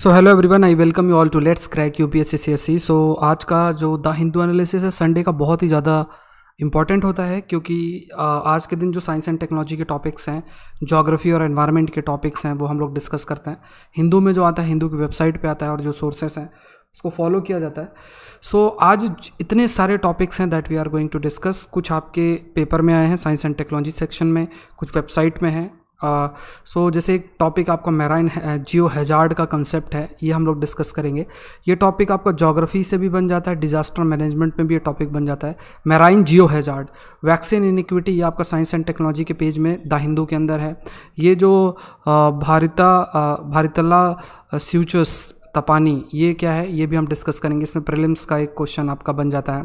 So hello everyone I welcome you all to let's crack U P S S C C C so आज का जो the Hindu analysis है Sunday का बहुत ही ज़्यादा इंपॉर्टेंट होता है क्योंकि आज के दिन जो साइंस एंड टेक्नोलॉजी के टॉपिक्स हैं जोग्राफी और एनवायरनमेंट के टॉपिक्स हैं वो हम लोग डिस्कस करते हैं हिंदू में जो आता है हिंदू की वेबसाइट पर आता है और जो सोर्सेस हैं उसको फॉलो किया जाता है सो so, आज इतने सारे टॉपिक्स हैं that we are going to discuss कुछ आपके पेपर में आए हैं साइंस एंड टेक्नोलॉजी सेक्शन में कुछ वेबसाइट में हैं सो so, जैसे एक टॉपिक आपका मैराइन जियो हैजार्ड का कंसेप्ट है ये हम लोग डिस्कस करेंगे ये टॉपिक आपका जोग्राफी से भी बन जाता है डिजास्टर मैनेजमेंट में भी ये टॉपिक बन जाता है marine geo hazard vaccine inequity ये आपका साइंस एंड टेक्नोलॉजी के पेज में द हिंदू के अंदर है ये जो भारत भारतला स्यूचस तपानी ये क्या है ये भी हम डिस्कस करेंगे इसमें प्रीलिम्स का एक क्वेश्चन आपका बन जाता है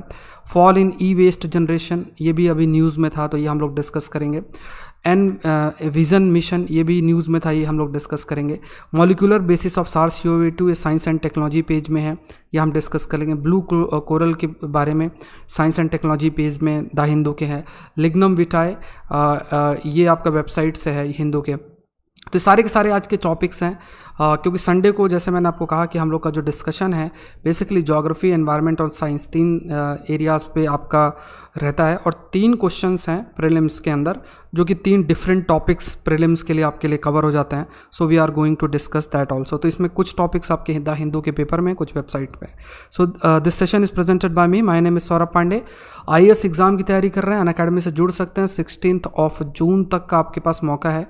fall in E waste generation ये भी अभी न्यूज़ में था तो ये हम लोग डिस्कस करेंगे एन विजन मिशन ये भी न्यूज़ में था ये हम लोग डिस्कस करेंगे molecular basis of SARS C O two ये साइंस एंड टेक्नोलॉजी पेज में है ये हम डिस्कस करेंगे ब्लू कोरल के बारे में साइंस एंड टेक्नोलॉजी पेज में द हिंदू के हैं लिग्नम विटाए ये आपका वेबसाइट से है हिंदू के तो सारे के सारे आज के टॉपिक्स हैं आ, क्योंकि संडे को जैसे मैंने आपको कहा कि हम लोग का जो डिस्कशन है बेसिकली जोग्राफी एनवायरनमेंट और साइंस तीन एरियाज पे आपका रहता है और तीन क्वेश्चंस हैं प्रीलिम्स के अंदर जो कि तीन डिफरेंट टॉपिक्स प्रीलिम्स के लिए आपके लिए कवर हो जाते हैं so we are going to discuss that also तो इसमें कुछ टॉपिक्स आपके द हिंदू के पेपर में कुछ वेबसाइट पर so this session is presented by me my name is Saurabh Pandey I exam की तैयारी कर रहे हैं अन अकेडमी से जुड़ सकते हैं सिक्सटीन ऑफ जून तक का आपके पास मौका है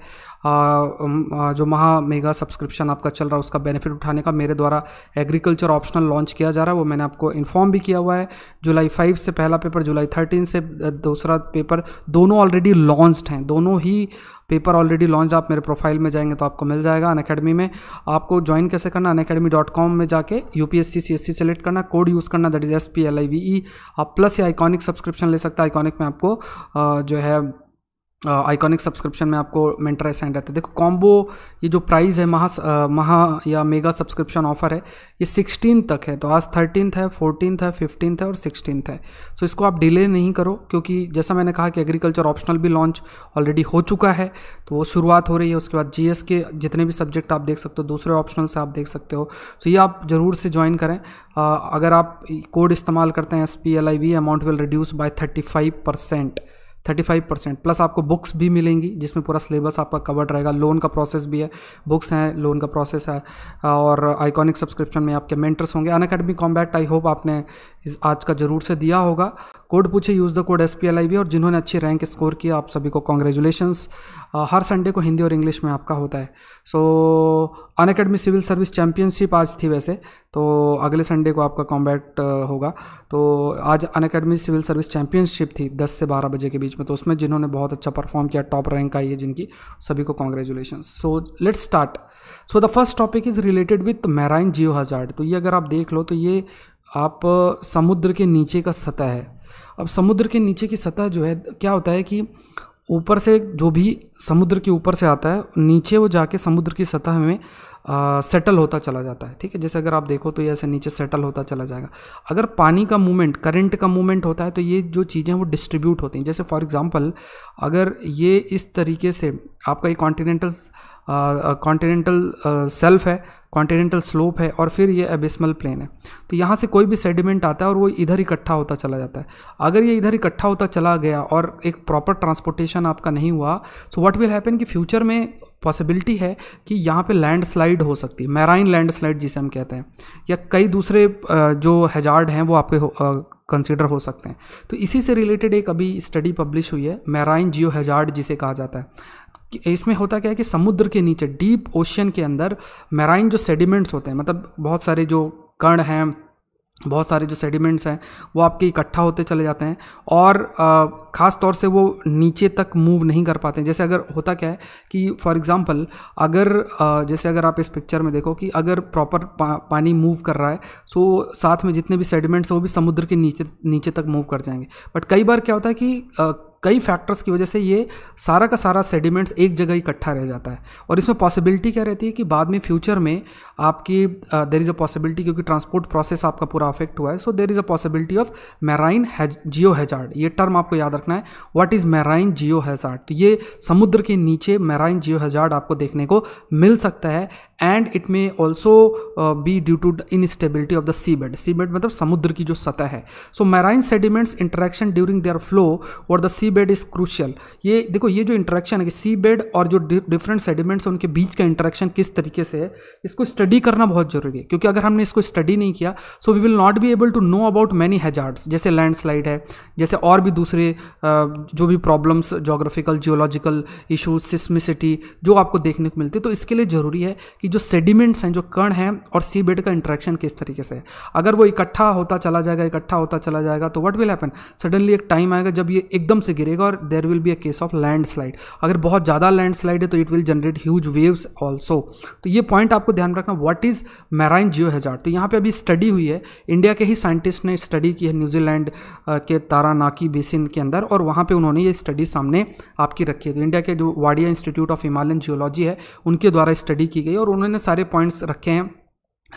जो महा मेगा सब्सक्रिप्शन आपका चल रहा है उसका बेनिफिट उठाने का मेरे द्वारा एग्रीकल्चर ऑप्शनल लॉन्च किया जा रहा है वो मैंने आपको इन्फॉर्म भी किया हुआ है जुलाई फाइव से पहला पेपर जुलाई थर्टीन से दूसरा पेपर दोनों ऑलरेडी लॉन्च्ड हैं दोनों ही पेपर ऑलरेडी लॉन्च आप मेरे प्रोफाइल में जाएंगे तो आपको मिल जाएगा अन अकेडमी में आपको ज्वाइन कैसे करना अन अकेडमी डॉट कॉम में जाके U P S C C S C select करना कोड यूज़ करना that is S P L I V E आप प्लस या आइकॉनिक सब्सक्रिप्शन ले सकते हैं आइकॉनिक में आपको जो है आइकॉनिक सब्सक्रिप्शन में आपको मेंटर साइन रहता है देखो कॉम्बो ये जो प्राइस है महा महा या मेगा सब्सक्रिप्शन ऑफर है ये सिक्सटीन तक है तो आज थर्टीनथ है फोर्टीनथ है फिफ्टीनथ है और सिक्सटीनथ है सो इसको आप डिले नहीं करो क्योंकि जैसा मैंने कहा कि एग्रीकल्चर ऑप्शनल भी लॉन्च ऑलरेडी हो चुका है तो वो शुरुआत हो रही है उसके बाद जी के जितने भी सब्जेक्ट आप देख सकते हो दूसरे ऑप्शनल से आप देख सकते हो सो ये आप ज़रूर से ज्वाइन करें अगर आप कोड इस्तेमाल करते हैं S P L I V amount will reduce by thirty five percent thirty five percent plus आपको बुक्स भी मिलेंगी जिसमें पूरा सिलेबस आपका कवर्ड रहेगा लोन का प्रोसेस भी है बुक्स हैं लोन का प्रोसेस है और आइकॉनिक सब्सक्रिप्शन में आपके मेंटर्स होंगे Unacademy combat I hope आपने इस आज का ज़रूर से दिया होगा कोड पूछे use the code S P L I V और जिन्होंने अच्छी रैंक स्कोर किया आप सभी को कॉन्ग्रेचुलेशंस हर संडे को हिंदी और इंग्लिश में आपका होता है so Unacademy civil service championship आज थी वैसे तो अगले संडे को आपका कॉम्बैट होगा तो आज Unacademy civil service championship थी दस से बारह बजे के बीच में तो उसमें जिन्होंने बहुत अच्छा परफॉर्म किया टॉप रैंक आई है जिनकी सभी को congratulation so let's start so the first topic is related with marine geo hazard तो ये अगर आप देख लो तो ये आप समुद्र के नीचे का सतह है अब समुद्र के नीचे की सतह जो है क्या होता है कि ऊपर से जो भी समुद्र के ऊपर से आता है नीचे वो जाके समुद्र की सतह में सेटल होता चला जाता है ठीक है जैसे अगर आप देखो तो ये ऐसे नीचे सेटल होता चला जाएगा अगर पानी का मूवमेंट करंट का मूवमेंट होता है तो ये जो चीज़ें हैं वो डिस्ट्रीब्यूट होती हैं जैसे फॉर एग्ज़ाम्पल अगर ये इस तरीके से आपका ये कॉन्टीनेंटल कॉन्टीनेंटल सेल्फ है कॉन्टीनेंटल स्लोप है और फिर ये एबिस्मल प्लेन है तो यहाँ से कोई भी सेडिमेंट आता है और वो इधर इकट्ठा होता चला जाता है अगर ये इधर इकट्ठा होता चला गया और एक प्रॉपर ट्रांसपोर्टेशन आपका नहीं हुआ सो व्हाट विल हैपन कि फ्यूचर में पॉसिबिलिटी है कि यहाँ पे लैंडस्लाइड हो सकती है मैराइन लैंडस्लाइड जिसे हम कहते हैं या कई दूसरे जो हैजार्ड हैं वो आपके कंसिडर हो सकते हैं तो इसी से रिलेटेड एक अभी स्टडी पब्लिश हुई है मैराइन जियो हैजार्ड जिसे कहा जाता है इसमें होता क्या है कि समुद्र के नीचे डीप ओशियन के अंदर मैराइन जो सेडिमेंट्स होते हैं मतलब बहुत सारे जो कण हैं बहुत सारे जो सेडिमेंट्स हैं वो आपके इकट्ठा होते चले जाते हैं और ख़ास तौर से वो नीचे तक मूव नहीं कर पाते हैं जैसे अगर होता क्या है कि फॉर एग्ज़ाम्पल अगर जैसे अगर आप इस पिक्चर में देखो कि अगर प्रॉपर पा, पानी मूव कर रहा है सो साथ में जितने भी सेडिमेंट्स हैं वो भी समुद्र के नीचे नीचे तक मूव कर जाएंगे बट कई बार क्या होता है कि कई फैक्टर्स की वजह से ये सारा का सारा सेडिमेंट्स एक जगह इकट्ठा रह जाता है और इसमें पॉसिबिलिटी क्या रहती है कि बाद में फ्यूचर में आपकी देर इज़ अ पॉसिबिलिटी क्योंकि ट्रांसपोर्ट प्रोसेस आपका पूरा अफेक्ट हुआ है so there is a possibility of marine geo hazard ये टर्म आपको याद रखना है what is marine geo hazard तो ये समुद्र के नीचे मैराइन जियो हैजार्ड आपको देखने को मिल सकता है and it may also be due to instability of the sea bed sea bed मतलब समुद्र की जो सतह है so marine sediments interaction during their flow और the sea bed is crucial ये देखो ये जो इंट्रैक्शन है कि सी बेड और जो डिफरेंट सेडिमेंट्स उनके बीच का इंट्रैक्शन किस तरीके से है इसको स्टडी करना बहुत जरूरी है क्योंकि अगर हमने इसको स्टडी नहीं किया so we will not be able to know about many hazards जैसे लैंडस्लाइड है जैसे और भी दूसरे uh, जो भी problems geographical geological issues seismicity जो आपको देखने को मिलती है तो इसके लिए ज़रूरी है कि कि जो सेडिमेंट्स हैं जो कण हैं और सी बेड का इंट्रैक्शन किस तरीके से है अगर वो इकट्ठा होता चला जाएगा इकट्ठा होता चला जाएगा तो वट विल हैपन सडनली एक टाइम आएगा जब ये एकदम से गिरेगा और there will be a case of landslide अगर बहुत ज़्यादा लैंड स्लाइड है तो it will generate huge waves also तो ये पॉइंट आपको ध्यान रखना what is marine geo hazard तो यहाँ पर अभी स्टडी हुई है इंडिया के ही साइंटिस्ट ने स्टडी की है न्यूजीलैंड के तारानाकी बेसिन के अंदर और वहाँ पर उन्होंने ये स्टडी सामने आपकी रखी है तो इंडिया के जो Wadia institute of Himalayan geology है उनके द्वारा स्टडी की गई और उन्होंने सारे पॉइंट्स रखे हैं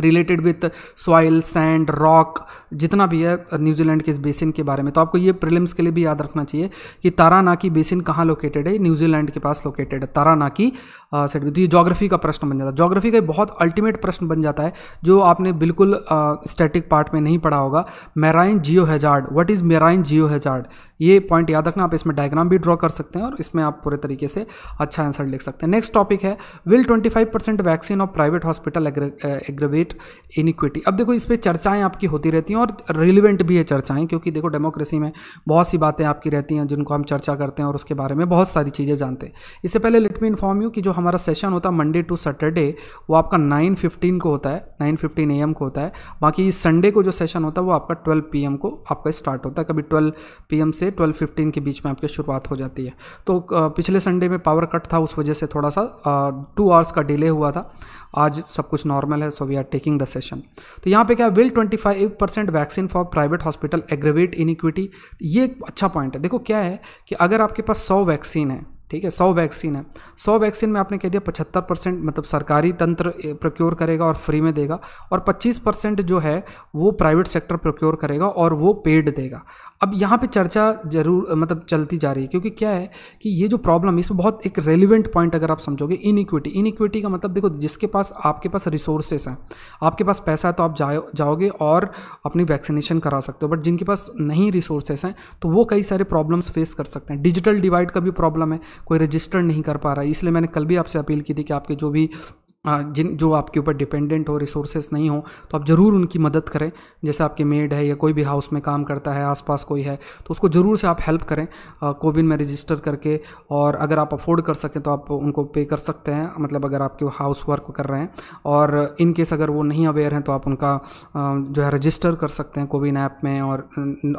related with soil sand rock जितना भी है न्यूजीलैंड के इस बेसिन के बारे में तो आपको ये प्रिलिम्स के लिए भी याद रखना चाहिए कि तारानाकी बेसिन कहाँ लोकेटेड है न्यूजीलैंड के पास लोकेटेड है तारानाकी सेट तो ये जोग्राफी का प्रश्न बन जाता है जोग्राफी का बहुत अल्टीमेट प्रश्न बन जाता है जो आपने बिल्कुल स्टैटिक पार्ट में नहीं पढ़ा होगा marine geo hazard what is marine geo hazard ये पॉइंट याद रखना आप इसमें डायग्राम भी ड्रॉ कर सकते हैं और इसमें आप पूरे तरीके से अच्छा आंसर लिख सकते हैं नेक्स्ट टॉपिक है will twenty five percent vaccine of private hospital aggravate inequity अब देखो इस पर चर्चाएं आपकी होती रहती हैं और रिलिवेंट भी है चर्चाएँ क्योंकि देखो डेमोक्रेसी में बहुत सी बातें आपकी रहती हैं जिनको हम चर्चा करते हैं और उसके बारे में बहुत सारी चीज़ें जानते हैं इससे पहले लेट मी इन्फॉर्म यू कि जो हमारा सेशन होता है मंडे टू सैटरडे वो आपका नाइन फिफ्टीन को होता है नाइन फिफ्टीन ए एम को होता है बाकी संडे को जो सेशन होता है वो आपका ट्वेल्व पी एम को आपका स्टार्ट होता है कभी ट्वेल्व पी एम से ट्वेल्व फिफ्टीन के बीच में आपकी शुरुआत हो जाती है तो पिछले संडे में पावर कट था उस वजह से थोड़ा सा टू आवर्स का डिले हुआ था आज सब कुछ नॉर्मल है so we are taking the session तो यहाँ पे क्या will 25 percent vaccine for private hospital aggravate inequity ये एक अच्छा पॉइंट है देखो क्या है कि अगर आपके पास सौ वैक्सीन है ठीक है सौ वैक्सीन है सौ वैक्सीन में आपने कह दिया पचहत्तर परसेंट मतलब सरकारी तंत्र प्रोक्योर करेगा और फ्री में देगा और पच्चीस परसेंट जो है वो प्राइवेट सेक्टर प्रोक्योर करेगा और वो पेड देगा अब यहाँ पे चर्चा जरूर मतलब चलती जा रही है क्योंकि क्या है कि ये जो प्रॉब्लम है इसमें बहुत एक रेलिवेंट पॉइंट अगर आप समझोगे इन इक्विटी का मतलब देखो जिसके पास आपके पास रिसोर्सेस हैं आपके पास पैसा है तो आप जाओ जाओगे और अपनी वैक्सीनेशन करा सकते हो बट जिनके पास नहीं रिसोर्सेस हैं तो वो कई सारे प्रॉब्लम्स फेस कर सकते हैं डिजिटल डिवाइड का भी प्रॉब्लम है कोई रजिस्टर नहीं कर पा रहा है इसलिए मैंने कल भी आपसे अपील की थी कि आपके जो भी जिन जो आपके ऊपर डिपेंडेंट हो रिसोर्सेस नहीं हो तो आप ज़रूर उनकी मदद करें जैसे आपके मेड है या कोई भी हाउस में काम करता है आसपास कोई है तो उसको ज़रूर से आप हेल्प करें कोविन में रजिस्टर करके और अगर आप अफोर्ड कर सकें तो आप उनको पे कर सकते हैं मतलब अगर आपके हाउस वर्क कर रहे हैं और इन केस अगर वो नहीं अवेयर हैं तो आप उनका जो है रजिस्टर कर सकते हैं कोविन ऐप में और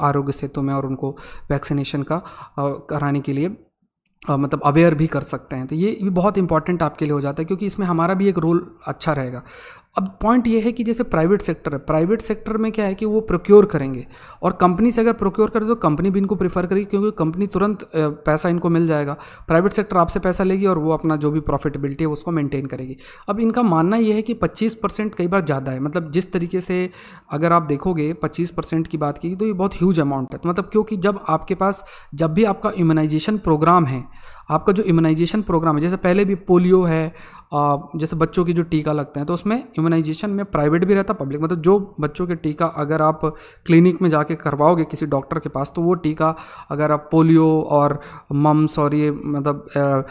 आरोग्य सेतु में और उनको वैक्सीनेशन का कराने के लिए मतलब अवेयर भी कर सकते हैं तो ये भी बहुत इंपॉर्टेंट आपके लिए हो जाता है क्योंकि इसमें हमारा भी एक रोल अच्छा रहेगा अब पॉइंट ये है कि जैसे प्राइवेट सेक्टर है प्राइवेट सेक्टर में क्या है कि वो प्रोक्योर करेंगे और कंपनी से अगर प्रोक्योर करें तो कंपनी भी इनको प्रीफर करेगी क्योंकि कंपनी तुरंत पैसा इनको मिल जाएगा प्राइवेट सेक्टर आपसे पैसा लेगी और वो अपना जो भी प्रॉफिटेबिलिटी है उसको मेंटेन करेगी अब इनका मानना यह है कि पच्चीस परसेंट कई बार ज़्यादा है मतलब जिस तरीके से अगर आप देखोगे पच्चीस परसेंट की बात की तो ये बहुत ह्यूज अमाउंट है तो मतलब क्योंकि जब आपके पास जब भी आपका इम्यूनाइजेशन प्रोग्राम है आपका जो इम्यूनाइजेशन प्रोग्राम है जैसे पहले भी पोलियो है जैसे बच्चों की जो टीका लगते हैं तो उसमें इम्यूनाइजेशन में प्राइवेट भी रहता पब्लिक मतलब जो बच्चों के टीका अगर आप क्लिनिक में जाके करवाओगे किसी डॉक्टर के पास तो वो टीका अगर आप पोलियो और मम्स और ये मतलब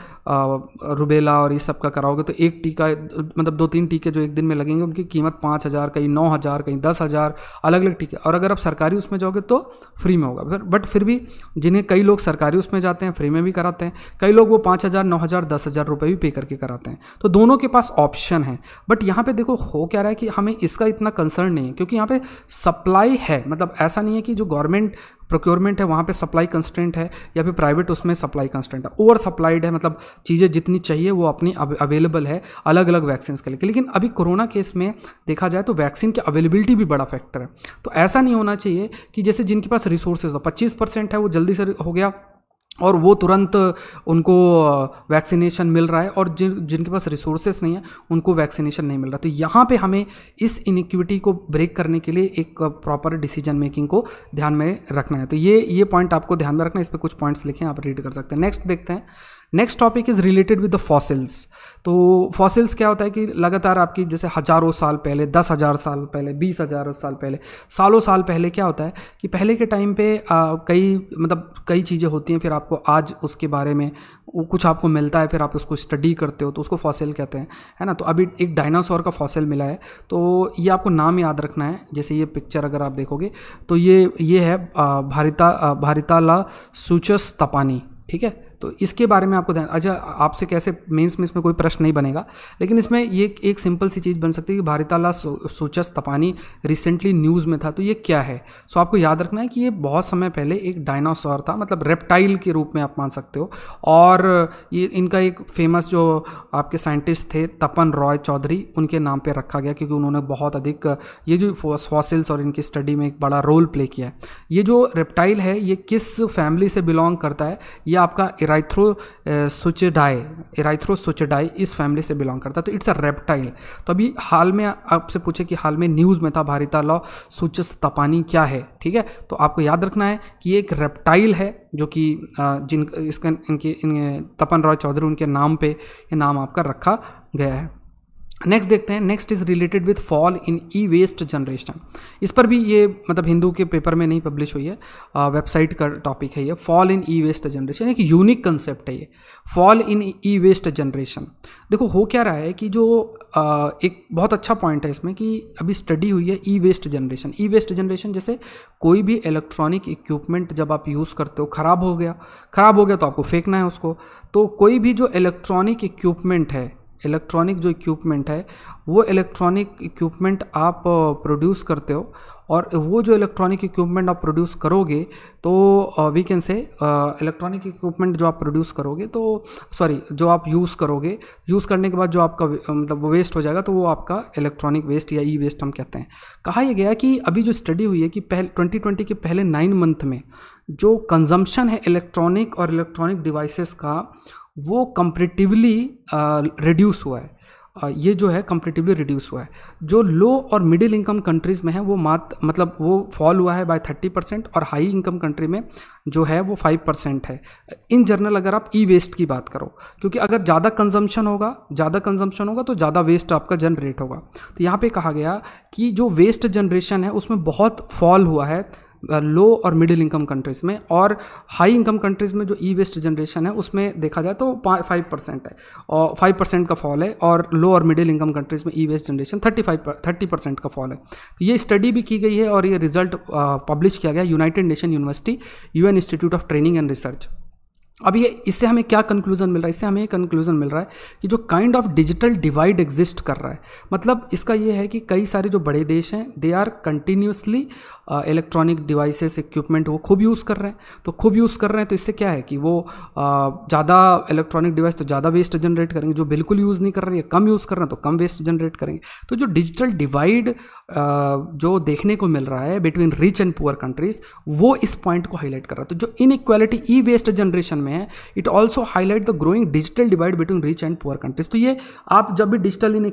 रुबेला और ये सब का कराओगे तो एक टीका मतलब दो तीन टीके जो एक दिन में लगेंगे उनकी कीमत पाँच हज़ार कहीं नौ हज़ार कहीं दस हज़ार अलग अलग टीके और अगर आप सरकारी उसमें जाओगे तो फ्री में होगा बट फिर भी जिन्हें कई लोग सरकारी उसमें जाते हैं फ्री में भी कराते हैं कई कई लोग वो पाँच हज़ार नौ हज़ार दस हज़ार रुपये भी पे करके कराते हैं तो दोनों के पास ऑप्शन है बट यहाँ पे देखो हो क्या रहा है कि हमें इसका इतना कंसर्न नहीं है क्योंकि यहाँ पे सप्लाई है मतलब ऐसा नहीं है कि जो गवर्नमेंट प्रोक्योरमेंट है वहाँ पे सप्लाई कंस्टेंट है या फिर प्राइवेट उसमें सप्लाई कंस्टेंट है ओवर सप्लाइड है मतलब चीज़ें जितनी चाहिए वो अपनी अवेलेबल है अलग अलग वैक्सीन के लिए लेकिन अभी कोरोना केस में देखा जाए तो वैक्सीन की अवेलेबिलिटी भी बड़ा फैक्टर है तो ऐसा नहीं होना चाहिए कि जैसे जिनके पास रिसोर्सेज हो पच्चीस है वो जल्दी से हो गया और वो तुरंत उनको वैक्सीनेशन मिल रहा है और जिन जिनके पास रिसोर्सेस नहीं है उनको वैक्सीनेशन नहीं मिल रहा तो यहाँ पे हमें इस इनिक्विटी को ब्रेक करने के लिए एक प्रॉपर डिसीजन मेकिंग को ध्यान में रखना है तो ये ये पॉइंट आपको ध्यान में रखना है इस पर कुछ पॉइंट्स लिखे आप रीड कर सकते हैं नेक्स्ट देखते हैं next topic is related with the fossils तो फॉसिल्स क्या होता है कि लगातार आपकी जैसे हज़ारों साल पहले दस हज़ार साल पहले बीस हज़ार साल पहले सालों साल पहले क्या होता है कि पहले के टाइम पे आ, कई मतलब कई चीज़ें होती हैं फिर आपको आज उसके बारे में वो कुछ आपको मिलता है फिर आप उसको स्टडी करते हो तो उसको फॉसिल कहते हैं है ना तो अभी एक डायनासोर का फॉसिल मिला है तो ये आपको नाम याद रखना है जैसे ये पिक्चर अगर आप देखोगे तो ये ये है भारिता भारिताला सूचस तपानी ठीक है तो इसके बारे में आपको ध्यान अच्छा आपसे कैसे मेंस में इसमें कोई प्रश्न नहीं बनेगा लेकिन इसमें ये एक सिंपल सी चीज़ बन सकती है कि भारीताला सो, सोचस तपानी रिसेंटली न्यूज़ में था तो ये क्या है सो आपको याद रखना है कि ये बहुत समय पहले एक डायनासोर था मतलब रेप्टाइल के रूप में आप मान सकते हो और ये इनका एक फेमस जो आपके साइंटिस्ट थे तपन रॉय चौधरी उनके नाम पर रखा गया क्योंकि उन्होंने बहुत अधिक ये जो फॉसिल्स और इनकी स्टडी में एक बड़ा रोल प्ले किया है ये जो रेप्टाइल है ये किस फैमिली से बिलोंग करता है ये आपका एराइथ्रो सोचेडाई एराइथ्रो सोचेडाई इस फैमिली से बिलोंग करता है तो इट्स अ रेप्टाइल तो अभी हाल में आपसे पूछे कि हाल में न्यूज़ में था भारिता लॉ सुचस तपानी क्या है ठीक है तो आपको याद रखना है कि एक रेप्टाइल है जो कि जिन इसका इनके इन, तपन रॉय चौधरी उनके नाम पे ये नाम आपका रखा गया है नेक्स्ट देखते हैं next is related with fall in E waste generation इस पर भी ये मतलब हिंदू के पेपर में नहीं पब्लिश हुई है वेबसाइट का टॉपिक है ये fall in E waste generation एक यूनिक कंसेप्ट है ये fall in E waste generation देखो हो क्या रहा है कि जो आ, एक बहुत अच्छा पॉइंट है इसमें कि अभी स्टडी हुई है E waste generation E waste generation जैसे कोई भी इलेक्ट्रॉनिक इक्विपमेंट जब आप यूज़ करते हो ख़राब हो गया ख़राब हो गया तो आपको फेंकना है उसको तो कोई भी जो इलेक्ट्रॉनिक इक्विपमेंट है इलेक्ट्रॉनिक जो इक्विपमेंट है वो इलेक्ट्रॉनिक इक्विपमेंट आप प्रोड्यूस करते हो और वो जो इलेक्ट्रॉनिक इक्विपमेंट आप प्रोड्यूस करोगे तो we can say electronic equipment जो आप प्रोड्यूस करोगे तो सॉरी जो आप यूज़ करोगे यूज़ करने के बाद जो आपका मतलब वो वेस्ट हो जाएगा तो वो आपका इलेक्ट्रॉनिक वेस्ट या ई वेस्ट हम कहते हैं कहा यह गया कि अभी जो स्टडी हुई है कि पहले ट्वेंटी ट्वेंटी के पहले नाइन मंथ में जो कंजम्पशन है इलेक्ट्रॉनिक और इलेक्ट्रॉनिक डिवाइसेस का वो कंपेरेटिवली रिड्यूस uh, हुआ है uh, ये जो है कंपेरेटिवली रिड्यूस हुआ है जो लो और मिडिल इनकम कंट्रीज़ में है वो मात मतलब वो फॉल हुआ है बाय थर्टी परसेंट और हाई इनकम कंट्री में जो है वो फाइव परसेंट है इन जनरल अगर आप ई वेस्ट की बात करो क्योंकि अगर ज़्यादा कंजम्पशन होगा ज़्यादा कंजम्पशन होगा तो ज़्यादा वेस्ट आपका जनरेट होगा तो यहाँ पे कहा गया कि जो वेस्ट जनरेशन है उसमें बहुत फॉल हुआ है लो और मिडिल इनकम कंट्रीज़ में और हाई इनकम कंट्रीज़ में जो ई वेस्ट जनरेशन है उसमें देखा जाए तो फाइव परसेंट है और फाइव परसेंट का फॉल है और लो और मिडिल इनकम कंट्रीज़ में E waste generation thirty five thirty percent का फॉल है तो ये स्टडी भी की गई है और ये रिजल्ट पब्लिश किया गया United Nation University U institute of training and research अब ये इससे हमें क्या कंक्लूजन मिल रहा है इससे हमें कंक्लूजन मिल रहा है कि जो kind of digital divide exist कर रहा है मतलब इसका ये है कि कई सारे जो बड़े देश हैं they are continuously electronic devices equipment वो खूब यूज़ कर रहे हैं तो खूब यूज़ कर रहे हैं तो इससे क्या है कि वो ज़्यादा इलेक्ट्रॉनिक डिवाइस तो ज़्यादा वेस्ट जनरेट करेंगे जो बिल्कुल यूज़ नहीं कर रहे हैं कम यूज़ कर रहे हैं तो कम वेस्ट जनरेट करेंगे तो जो डिजिटल डिवाइड uh, जो देखने को मिल रहा है between rich and poor countries वो इस पॉइंट को हाईलाइट कर रहा है तो जो इनक्वालिटी ई वेस्ट जनरेशन में है it also highlight the growing digital divide between rich and poor countries तो ये आप जब भी डिजिटल इन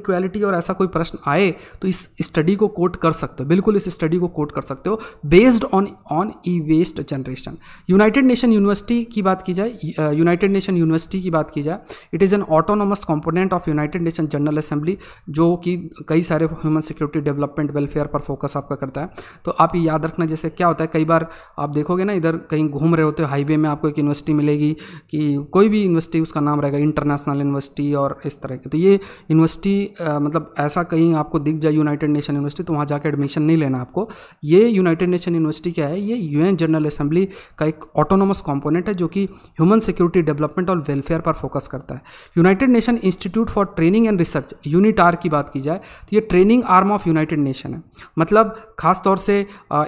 और ऐसा कोई प्रश्न आए तो इस स्टडी को कोट कर सकते हो बिल्कुल इस स्टडी को कोट कर सकते हो based on on E waste generation United Nation University की बात की जाए यूनाइटेड नेशन यूनिवर्सिटी की बात की जाए it is an autonomous component of United Nation General Assembly जो कि कई सारे ह्यूमन सिक्योरिटी डेवलपमेंट वेलफेयर पर फोकस आपका करता है तो आप ये याद रखना जैसे क्या होता है कई बार आप देखोगे ना इधर कहीं घूम रहे होते हो हाईवे में आपको एक यूनिवर्सिटी मिलेगी रहेगी कि कोई भी यूनिवर्सिटी उसका नाम रहेगा इंटरनेशनल यूनिवर्सिटी और इस तरह की तो ये यूनिवर्सिटी मतलब ऐसा कहीं आपको दिख जाए यूनाइटेड नेशन यूनिवर्सिटी तो वहाँ जाकर एडमिशन नहीं लेना आपको ये यूनाइटेड नेशन यूनिवर्सिटी क्या है ये यू जनरल असेंबली का एक ऑटोनोमस कॉम्पोनेंट है जो कि ह्यूमन सिक्योरिटी डेवलपमेंट और वेलफेयर पर फोकस करता है United Nation Institute for training and research UNITAR की बात की जाए तो ये training arm of United Nation है मतलब खास तौर से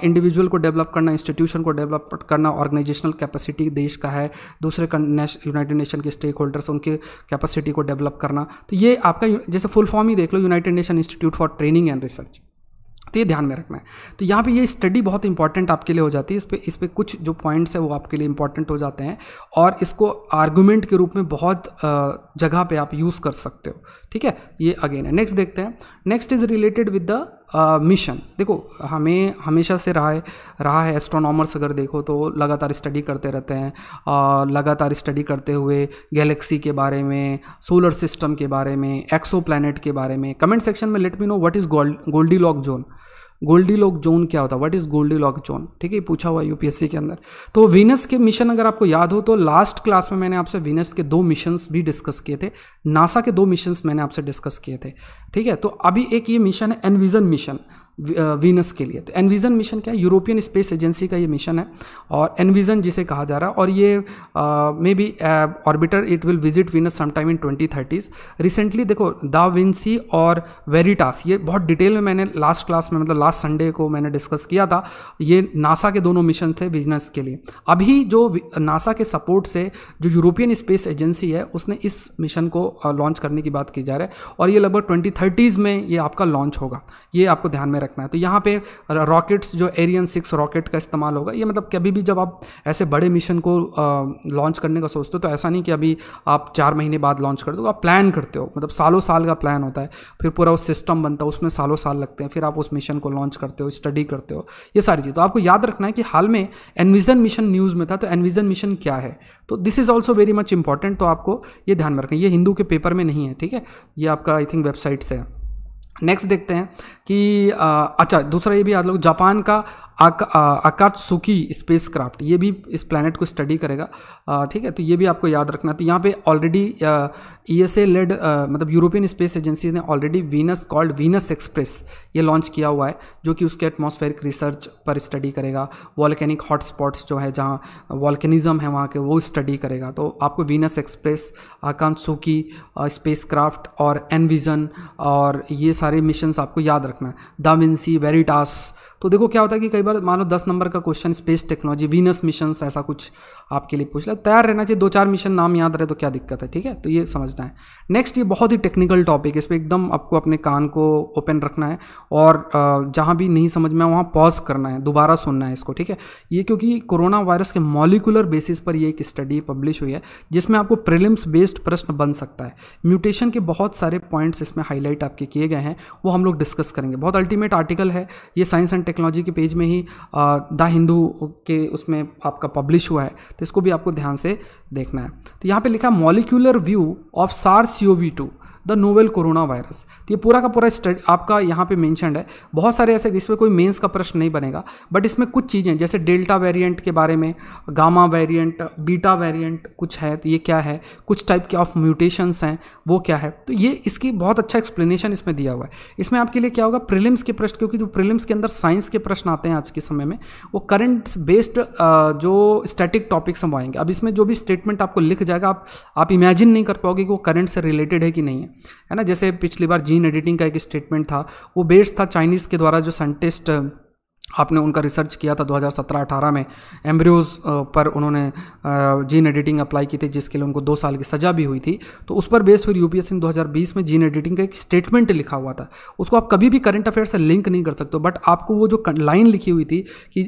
इंडिविजुअल को डेवलप करना इंस्टीट्यूशन को डेवलप करना ऑर्गेनाइजेशनल कैपेसिटी देश का है दूसरे यूनाइटेड नेशन के स्टेक होल्डर्स उनके कैपेसिटी को डेवलप करना तो ये आपका जैसे फुल फॉर्म ही देख लो United Nation Institute for training and research तो ये ध्यान में रखना है तो यहाँ पे ये स्टडी बहुत इंपॉर्टेंट आपके लिए हो जाती है इस पर इस पर कुछ जो पॉइंट्स है वो आपके लिए इंपॉर्टेंट हो जाते हैं और इसको आर्गूमेंट के रूप में बहुत जगह पे आप यूज़ कर सकते हो ठीक है ये अगेन है नेक्स्ट देखते हैं next is related with the mission देखो हमें हमेशा से रहा है रहा है एस्ट्रोनॉमर्स अगर देखो तो लगातार स्टडी करते रहते हैं uh, लगातार स्टडी करते हुए गैलेक्सी के बारे में सोलर सिस्टम के बारे में एक्सो के बारे में कमेंट सेक्शन में let me know what is gold Goldilocks zone Goldilocks zone क्या होता है what is Goldilocks zone ठीक है पूछा हुआ यूपीएससी के अंदर तो वीनस के मिशन अगर आपको याद हो तो लास्ट क्लास में मैंने आपसे वीनस के दो मिशंस भी डिस्कस किए थे नासा के दो मिशंस मैंने आपसे डिस्कस किए थे ठीक है तो अभी एक ये मिशन है एनविजन मिशन वीनस के लिए तो एनविज़न मिशन क्या है यूरोपियन स्पेस एजेंसी का ये मिशन है और एनविज़न जिसे कहा जा रहा है और ये may be orbiter it will visit Venus sometime in twenty thirties recently देखो दा विंसी और वेरिटास ये बहुत डिटेल में मैंने लास्ट क्लास में मतलब लास्ट संडे को मैंने डिस्कस किया था ये नासा के दोनों मिशन थे बिजनेस के लिए अभी जो नासा के सपोर्ट से जो यूरोपियन स्पेस एजेंसी है उसने इस मिशन को लॉन्च करने की बात की जा रही है और ये लगभग ट्वेंटी थर्टीज़ में ये आपका लॉन्च होगा ये आपको ध्यान में रखना है तो यहाँ पे रॉकेट्स जो एरियन सिक्स रॉकेट का इस्तेमाल होगा ये मतलब कभी भी जब आप ऐसे बड़े मिशन को लॉन्च करने का सोचते हो तो ऐसा नहीं कि अभी आप चार महीने बाद लॉन्च कर दो आप प्लान करते हो मतलब सालों साल का प्लान होता है फिर पूरा वो सिस्टम बनता है उसमें सालों साल लगते हैं फिर आप उस मिशन को लॉन्च करते हो स्टडी करते हो ये सारी चीज़ तो आपको याद रखना है कि हाल में एनविजन मिशन न्यूज़ में था तो एनविजन मिशन क्या है तो this is also very much important तो आपको ये ध्यान में रखना ये हिंदू के पेपर में नहीं है ठीक है ये आपका आई थिंक वेबसाइट से है नेक्स्ट देखते हैं कि आ, अच्छा दूसरा ये भी याद लोग जापान का आक, आकात्सुकी स्पेस क्राफ्ट ये भी इस प्लानट को स्टडी करेगा ठीक है तो ये भी आपको याद रखना तो यहाँ पे already E S A led मतलब यूरोपियन स्पेस एजेंसी ने already Venus called Venus Express ये लॉन्च किया हुआ है जो कि उसके एटमॉस्फेरिक रिसर्च पर स्टडी करेगा वॉलकैनिक हॉटस्पॉट्स जो है जहाँ वॉल्केनिज्म है वहाँ के वो स्टडी करेगा तो आपको वीनस एक्सप्रेस आकांक्षुकी स्पेस क्राफ्ट और एनविजन और ये सारे मिशन आपको याद रखना है दाविंसी वेरिटास तो देखो क्या होता है कि कई बार मान लो दस नंबर का question space technology Venus mission ऐसा कुछ आपके लिए पूछ ले तो तैयार रहना चाहिए दो चार मिशन नाम याद रहे तो क्या दिक्कत है ठीक है तो ये समझना है नेक्स्ट ये बहुत ही टेक्निकल टॉपिक इस पर एकदम आपको अपने कान को ओपन रखना है और जहाँ भी नहीं समझ में वहाँ पॉज करना है दोबारा सुनना है इसको ठीक है ये क्योंकि कोरोना वायरस के मॉलिकुलर बेसिस पर ये एक स्टडी पब्लिश हुई है जिसमें आपको प्रिलिम्स बेस्ड प्रश्न बन सकता है म्यूटेशन के बहुत सारे पॉइंट्स इसमें हाईलाइट आपके किए गए हैं वो हम लोग डिस्कस करेंगे बहुत अल्टीमेट आर्टिकल है ये साइंस एंड टेक्नोलॉजी के पेज में ही द हिंदू के उसमें आपका पब्लिश हुआ है तो इसको भी आपको ध्यान से देखना है तो यहाँ पे लिखा molecular view of SARS C O V two the novel corona virus तो ये पूरा का पूरा स्टडी आपका यहाँ पे मैंशन है बहुत सारे ऐसे इसमें कोई मेंस का प्रश्न नहीं बनेगा बट इसमें कुछ चीज़ें जैसे डेल्टा वेरिएंट के बारे में गामा वेरिएंट बीटा वेरिएंट कुछ है तो ये क्या है कुछ टाइप के ऑफ म्यूटेशंस हैं वो क्या है तो ये इसकी बहुत अच्छा एक्सप्लेनेशन इसमें दिया हुआ है इसमें आपके लिए क्या होगा प्रिलिम्स के प्रश्न क्योंकि जो प्रिलिम्स के अंदर साइंस के प्रश्न आते हैं आज के समय में वो करंट बेस्ड जो स्टैटिक टॉपिक्स हम आएंगे अब इसमें जो भी स्टेटमेंट आपको लिख जाएगा आप आप इमेजिन नहीं कर पाओगे कि वो करंट से रिलेटेड है कि नहीं है है ना जैसे पिछली बार जीन एडिटिंग का एक स्टेटमेंट था वो बेस्ड था चाइनीज़ के द्वारा जो साइंटिस्ट आपने उनका रिसर्च किया था 2017-18 में एम्ब्रियोज पर उन्होंने जीन एडिटिंग अप्लाई की थी जिसके लिए उनको दो साल की सज़ा भी हुई थी तो उस पर बेस फिर यूपीएससी ने 2020 में जीन एडिटिंग का एक स्टेटमेंट लिखा हुआ था उसको आप कभी भी करंट अफेयर से लिंक नहीं कर सकते बट आपको वो जो लाइन लिखी हुई थी कि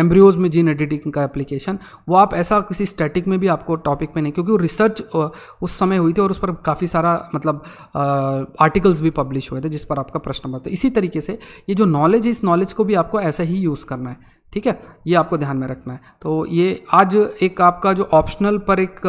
एम्ब्रियोज में जीन एडिटिंग का एप्लीकेशन वो आप ऐसा किसी स्टैटिक में भी आपको टॉपिक में नहीं क्योंकि वो रिसर्च उस समय हुई थी और उस पर काफ़ी सारा मतलब आर्टिकल्स भी पब्लिश हुए थे जिस पर आपका प्रश्न बनता है इसी तरीके से ये जो नॉलेज है इस नॉलेज को भी आपको ऐसा ही यूज़ करना है ठीक है ये आपको ध्यान में रखना है तो ये आज एक आपका जो ऑप्शनल पर एक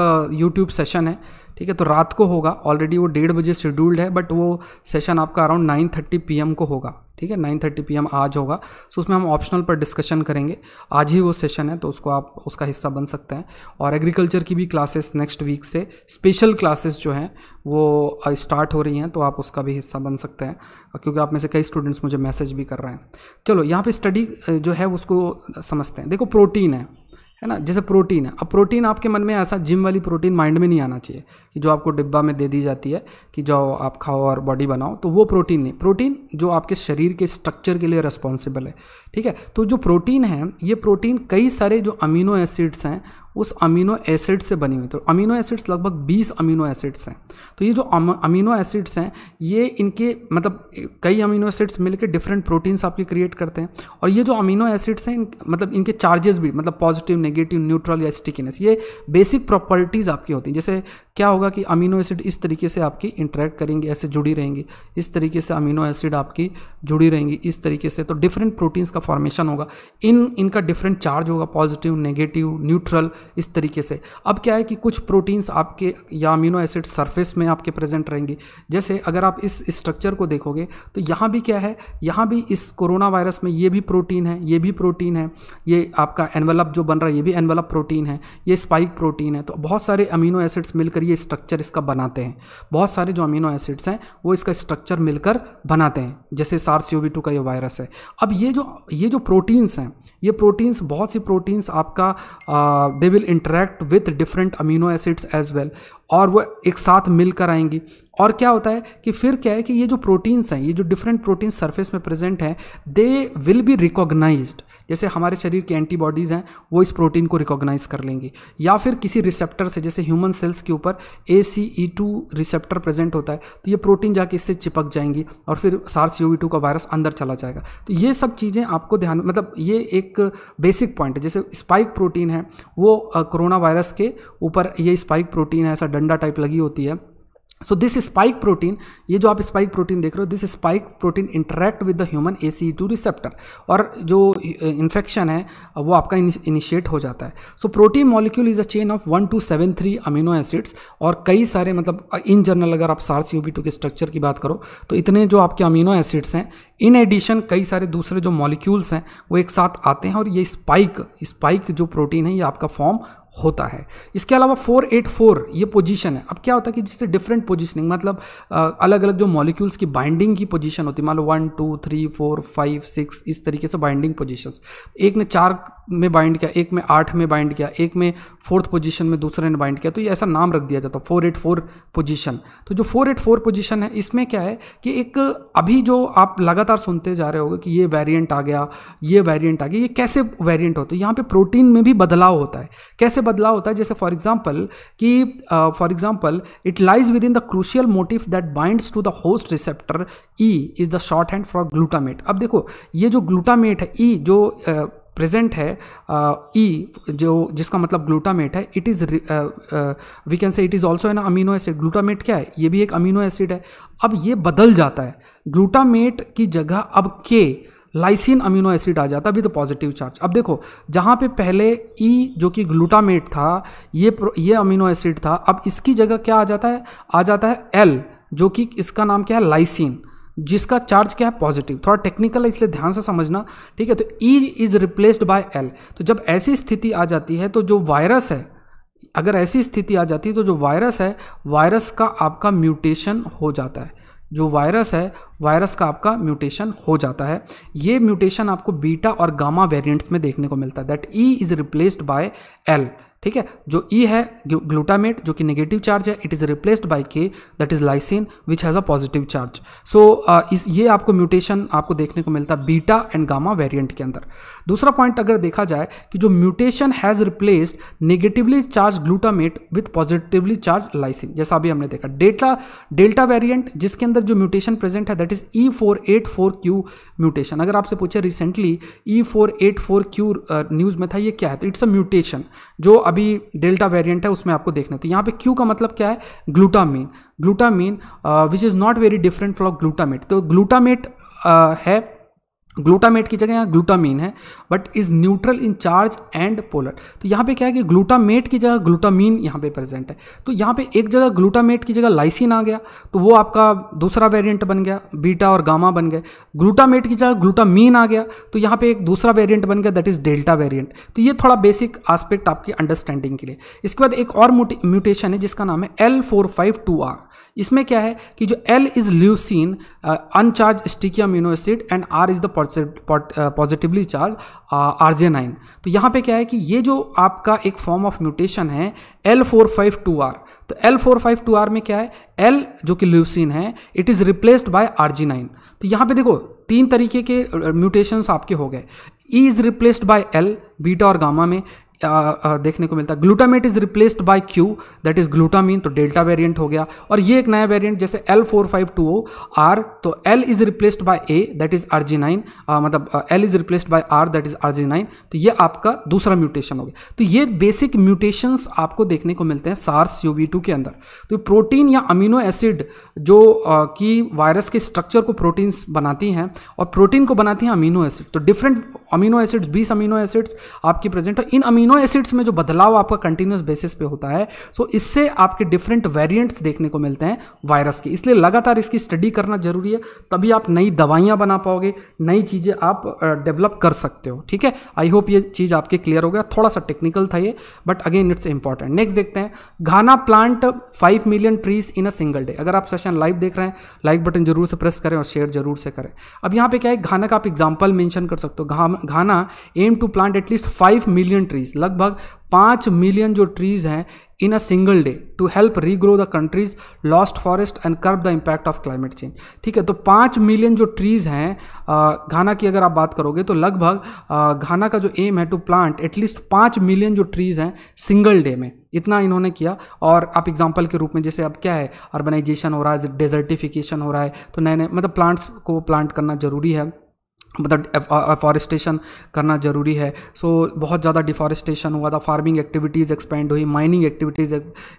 यूट्यूब सेशन है ठीक है तो रात को होगा ऑलरेडी वो डेढ़ बजे शेड्यूल्ड है बट वो सेशन आपका अराउंड नाइन थर्टी पी को होगा ठीक है नाइन थर्टी पी आज होगा सो उसमें हम ऑप्शनल पर डिस्कशन करेंगे आज ही वो सेशन है तो उसको आप उसका हिस्सा बन सकते हैं और एग्रीकल्चर की भी क्लासेस नेक्स्ट वीक से स्पेशल क्लासेस जो हैं वो स्टार्ट हो रही हैं तो आप उसका भी हिस्सा बन सकते हैं क्योंकि आप में से कई स्टूडेंट्स मुझे मैसेज भी कर रहे हैं चलो यहाँ पर स्टडी जो है उसको समझते हैं देखो प्रोटीन है है ना जैसे प्रोटीन है अब प्रोटीन आपके मन में ऐसा जिम वाली प्रोटीन माइंड में नहीं आना चाहिए कि जो आपको डिब्बा में दे दी जाती है कि जाओ आप खाओ और बॉडी बनाओ तो वो प्रोटीन नहीं प्रोटीन जो आपके शरीर के स्ट्रक्चर के लिए रिस्पॉन्सिबल है ठीक है तो जो प्रोटीन है ये प्रोटीन कई सारे जो अमीनो एसिड्स हैं उस अमीनो एसिड से बनी हुई तो अमीनो एसिड्स लगभग 20 अमीनो एसिड्स हैं तो ये जो अमीनो एसिड्स हैं ये इनके मतलब कई अमीनो एसिड्स मिलकर डिफरेंट प्रोटीन्स आपके क्रिएट करते हैं और ये जो अमीनो एसिड्स हैं मतलब इनके चार्जेस भी मतलब पॉजिटिव नेगेटिव न्यूट्रल या स्टिकीनेस ये बेसिक प्रॉपर्टीज़ आपकी होती हैं जैसे क्या होगा कि अमीनो एसिड इस तरीके से आपकी इंटरेक्ट करेंगे ऐसे जुड़ी रहेंगी इस तरीके से अमीनो एसिड आपकी जुड़ी रहेंगी इस तरीके से तो डिफरेंट प्रोटीन्स का फॉर्मेशन होगा इन इनका डिफरेंट चार्ज होगा पॉजिटिव नेगेटिव न्यूट्रल इस तरीके से अब क्या है कि कुछ प्रोटीन्स आपके या अमीनो एसिड सरफेस में आपके प्रेजेंट रहेंगे जैसे अगर आप इस स्ट्रक्चर को देखोगे तो यहाँ भी क्या है यहाँ भी इस कोरोना वायरस में ये भी प्रोटीन है ये भी प्रोटीन है ये आपका एनवलप जो बन रहा है ये भी एनवलप प्रोटीन है ये स्पाइक प्रोटीन है तो बहुत सारे अमीनो एसिड्स मिलकर ये स्ट्रक्चर इसका बनाते हैं बहुत सारे जो अमीनो एसिड्स हैं वो इसका स्ट्रक्चर मिलकर बनाते हैं जैसे सार्स टू का ये वायरस है अब ये जो ये जो प्रोटीन्स हैं ये प्रोटीन्स बहुत सी प्रोटीन्स आपका they will interact with different amino acids as well और वो एक साथ मिलकर आएंगी और क्या होता है कि फिर क्या है कि ये जो प्रोटीन्स हैं ये जो डिफरेंट प्रोटीन सरफेस में प्रेजेंट हैं दे विल बी रिकॉग्नाइज जैसे हमारे शरीर की एंटीबॉडीज़ हैं वो इस प्रोटीन को रिकॉग्नाइज कर लेंगी या फिर किसी रिसेप्टर से जैसे ह्यूमन सेल्स के ऊपर A C E two receptor present होता है तो ये प्रोटीन जाके इससे चिपक जाएंगी और फिर सार्स यू टू का वायरस अंदर चला जाएगा तो ये सब चीज़ें आपको ध्यान मतलब ये एक बेसिक पॉइंट है जैसे स्पाइक प्रोटीन है वो कोरोना वायरस के ऊपर ये स्पाइक प्रोटीन है ऐसा डंडा टाइप लगी होती है सो दिस स्पाइक प्रोटीन ये जो आप स्पाइक प्रोटीन देख रहे हो this spike protein interact with the human A C two receptor और जो इन्फेक्शन है वो आपका इनिशिएट हो जाता है so protein molecule is a chain of one two seven three amino acids और कई सारे मतलब इन जनरल अगर आप सार्स यू बी टू के स्ट्रक्चर की बात करो तो इतने जो आपके अमीनो एसिड्स हैं इन एडिशन कई सारे दूसरे जो मॉलिक्यूल्स हैं वो एक साथ आते हैं और ये स्पाइक स्पाइक जो प्रोटीन है ये आपका फॉर्म होता है इसके अलावा 484 ये पोजीशन है अब क्या होता है कि जिससे डिफरेंट पोजीशनिंग मतलब अलग अलग जो मॉलिक्यूल्स की बाइंडिंग की पोजीशन होती है मान लो one two three four five six इस तरीके से बाइंडिंग पोजीशंस एक ने चार में बाइंड किया एक में आठ में बाइंड किया एक में फोर्थ पोजीशन में दूसरे ने बाइंड किया तो ये ऐसा नाम रख दिया जाता है फोर एट फोर पोजिशन तो जो फोर एट फोर पोजिशन है इसमें क्या है कि एक अभी जो आप लगातार सुनते जा रहे हो कि ये वेरियंट आ गया ये वेरियंट आ गया ये कैसे वेरियंट होते यहाँ पर प्रोटीन में भी बदलाव होता है कैसे बदलाव होता है जैसे फॉर एग्जाम्पल कि for example it lies within the crucial motif that binds to the host receptor E is the shorthand for glutamate अब देखो ये जो ग्लूटामेट है ई e, जो uh, प्रेजेंट है ई uh, e, जो जिसका मतलब ग्लूटामेट है it is we can say it is also an amino acid glutamate क्या है ये भी एक अमीनो एसिड है अब ये बदल जाता है ग्लूटामेट की जगह अब के लाइसिन अमीनो एसिड आ जाता विद पॉजिटिव चार्ज अब देखो जहाँ पे पहले ई e, जो कि ग्लूटामेट था ये ये अमीनो एसिड था अब इसकी जगह क्या आ जाता है आ जाता है एल जो कि इसका नाम क्या है लाइसिन जिसका चार्ज क्या है पॉजिटिव थोड़ा टेक्निकल है इसलिए ध्यान से समझना ठीक है तो E is replaced by L तो जब ऐसी स्थिति आ जाती है तो जो वायरस है अगर ऐसी स्थिति आ जाती है तो जो वायरस है वायरस का आपका म्यूटेशन हो जाता है जो वायरस है वायरस का आपका म्यूटेशन हो जाता है ये म्यूटेशन आपको बीटा और गामा वेरिएंट्स में देखने को मिलता है that E is replaced by L ठीक है जो ई e है ग्लूटामेट जो कि नेगेटिव चार्ज है it is replaced by K that is lysine which has a positive charge so इस ये आपको म्यूटेशन आपको देखने को मिलता है बीटा एंड गामा वेरिएंट के अंदर दूसरा पॉइंट अगर देखा जाए कि जो mutation has replaced negatively charge glutamate with positively charge lysine जैसा अभी हमने देखा डेल्टा डेल्टा वेरियंट जिसके अंदर जो म्यूटेशन प्रेजेंट है that is E four eight four Q mutation अगर आपसे पूछे recently E four eight four Q news में था ये क्या है तो इट्स अ म्यूटेशन जो अभी डेल्टा वेरिएंट है उसमें आपको देखना तो यहाँ पे क्यू का मतलब क्या है glutamine glutamine which is not very different from glutamate तो ग्लूटामेट uh, है ग्लूटामेट की जगह यहाँ ग्लूटामीन है but is neutral in charge and polar तो यहाँ पे क्या है कि ग्लूटामेट की जगह ग्लूटामीन यहाँ पे प्रेजेंट है तो यहाँ पे एक जगह ग्लूटामेट की जगह लाइसिन आ गया तो वो आपका दूसरा वेरिएंट बन गया बीटा और गामा बन गए ग्लूटामेट की जगह ग्लूटामीन आ गया तो यहाँ पे एक दूसरा वेरियंट बन गया दैट इज़ डेल्टा वेरियंट तो ये थोड़ा बेसिक आस्पेक्ट आपकी अंडरस्टैंडिंग के लिए इसके बाद एक और म्यूटेशन है जिसका नाम है L four five two R इसमें क्या है कि जो एल इज़ ल्यूसिन अनचार्ज स्टिकिया amino acid and R is the positively charge R J nine तो यहाँ पे क्या है कि ये जो आपका एक फॉर्म ऑफ म्यूटेशन है L four five two R तो L four five two R में क्या है एल जो कि ल्यूसिन है it is replaced by R G nine तो यहाँ पे देखो तीन तरीके के म्यूटेशंस uh, आपके हो गए E is replaced by L beta और गामा में देखने को मिलता है glutamate is replaced by Q that is glutamine तो डेल्टा वेरिएंट हो गया और ये एक नया वेरिएंट जैसे L four five two O R तो L is replaced by A that is R G nine मतलब L is replaced by R that is R G nine तो ये आपका दूसरा म्यूटेशन हो गया तो ये बेसिक म्यूटेशंस आपको देखने को मिलते हैं सार्स यू वी टू के अंदर तो प्रोटीन या अमीनो एसिड जो कि वायरस के स्ट्रक्चर को प्रोटीन्स बनाती हैं और प्रोटीन को बनाती हैं अमीनो एसिड तो डिफरेंट अमीनो एसिड्स बीस अमीनो एसिड्स आपकी प्रेजेंट है इन अमीनो अमीनो एसिड्स में जो बदलाव आपका कंटिन्यूस बेसिस पे होता है सो इससे आपके डिफरेंट वेरिएंट्स देखने को मिलते हैं वायरस के इसलिए लगातार इसकी स्टडी करना जरूरी है तभी आप नई दवाइयाँ बना पाओगे नई चीज़ें आप डेवलप कर सकते हो ठीक है आई होप ये चीज़ आपके क्लियर हो गया थोड़ा सा टेक्निकल था ये but again it's important next देखते हैं Ghana plant five million trees in a single day अगर आप सेशन लाइव देख रहे हैं लाइक बटन जरूर से प्रेस करें और शेयर जरूर से करें अब यहाँ पे क्या है घाना का आप एग्जाम्पल मेंशन कर सकते हो Ghana aim to plant at least five million trees लगभग पाँच मिलियन जो ट्रीज़ हैं in a single day to help regrow the country's lost forest and curb the impact of climate change ठीक है तो पाँच मिलियन जो ट्रीज़ हैं घाना की अगर आप बात करोगे तो लगभग घाना का जो एम है टू प्लांट एटलीस्ट पाँच मिलियन जो ट्रीज़ हैं सिंगल डे में इतना इन्होंने किया और आप एग्जाम्पल के रूप में जैसे अब क्या है अर्बनाइजेशन हो रहा है डेजर्टिफिकेशन हो रहा है तो नए नए मतलब प्लांट्स को प्लांट करना ज़रूरी है मतलब अफॉरेस्टेशन करना ज़रूरी है सो so, बहुत ज़्यादा डिफॉरेस्टेशन हुआ था फार्मिंग एक्टिविटीज़ एक्सपेंड हुई माइनिंग एक्टिविटीज़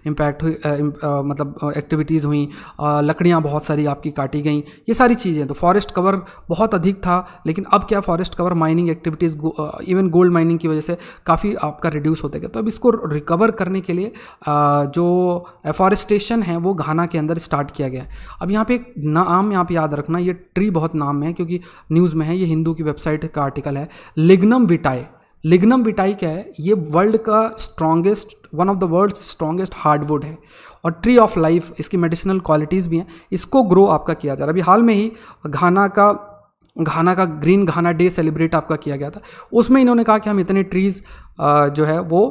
इम्पैक्ट हुई आ, आ, मतलब एक्टिविटीज़ हुई लकड़ियाँ बहुत सारी आपकी काटी गई ये सारी चीज़ें तो फॉरेस्ट कवर बहुत अधिक था लेकिन अब क्या forest cover mining activities even gold mining की वजह से काफ़ी आपका रिड्यूस होते गया तो अब इसको रिकवर करने के लिए आ, जो एफॉरेस्टेशन है वो घाना के अंदर स्टार्ट किया गया अब यहाँ पे एक नाम पे याद रखना ये ट्री बहुत नाम है क्योंकि न्यूज़ में है ये ये हिंदू की वेबसाइट का आर्टिकल है लिग्नम विटाई लिग्नम विटाई क्या है ये वर्ल्ड का strongest one of the world strongest hardwood है और ट्री ऑफ लाइफ इसकी मेडिसिनल क्वालिटीज़ भी हैं इसको ग्रो आपका किया जा रहा है अभी हाल में ही घाना का घाना का ग्रीन घाना डे सेलिब्रेट आपका किया गया था उसमें इन्होंने कहा कि हम इतने ट्रीज़ जो है वो